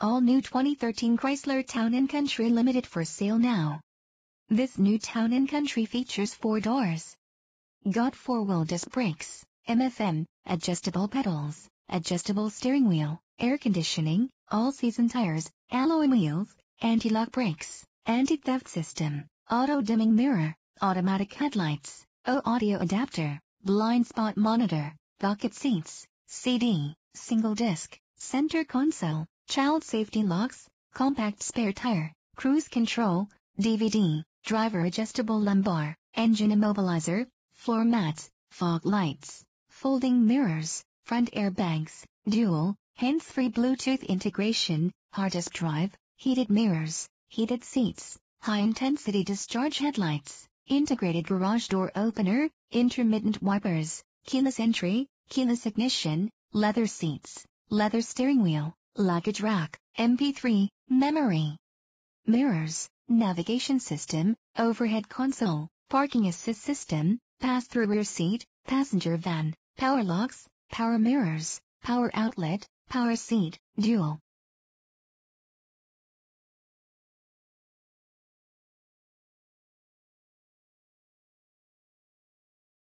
All new 2013 Chrysler Town & Country Limited for sale now. This new Town & Country features four doors. Got four-wheel disc brakes, MFM, adjustable pedals, adjustable steering wheel, air conditioning, all-season tires, alloy wheels, anti-lock brakes, anti-theft system, auto-dimming mirror, automatic headlights, O-audio adapter, blind spot monitor, bucket seats, CD, single disc, center console, child safety locks, compact spare tire, cruise control, DVD, driver adjustable lumbar, engine immobilizer, floor mats, fog lights, folding mirrors, front airbags, dual, hands-free Bluetooth integration, hard disk drive, heated mirrors, heated seats, high-intensity discharge headlights, integrated garage door opener, intermittent wipers, keyless entry, keyless ignition, leather seats, leather steering wheel, luggage rack, MP3, memory, mirrors, navigation system, overhead console, parking assist system, pass-through rear seat, passenger van, power locks, power mirrors, power outlet, power seat, dual